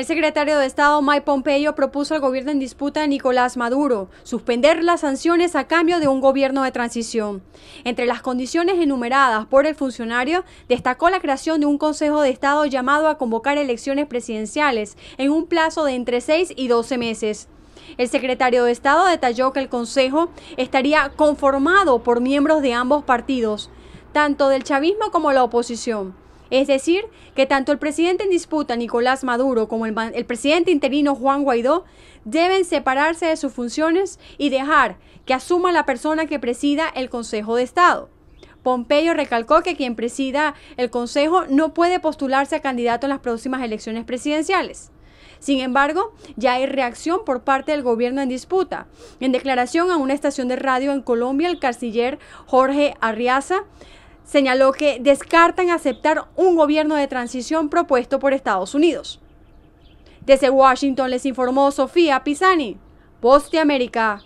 El secretario de Estado Mike Pompeo propuso al gobierno en disputa de Nicolás Maduro suspender las sanciones a cambio de un gobierno de transición. Entre las condiciones enumeradas por el funcionario, destacó la creación de un Consejo de Estado llamado a convocar elecciones presidenciales en un plazo de entre 6 y 12 meses. El secretario de Estado detalló que el Consejo estaría conformado por miembros de ambos partidos, tanto del chavismo como la oposición. Es decir, que tanto el presidente en disputa, Nicolás Maduro, como el, presidente interino, Juan Guaidó, deben separarse de sus funciones y dejar que asuma la persona que presida el Consejo de Estado. Pompeyo recalcó que quien presida el Consejo no puede postularse a candidato en las próximas elecciones presidenciales. Sin embargo, ya hay reacción por parte del gobierno en disputa. En declaración a una estación de radio en Colombia, el canciller Jorge Arriaza señaló que descartan aceptar un gobierno de transición propuesto por Estados Unidos. Desde Washington les informó Sofía Pisani, Voz de América.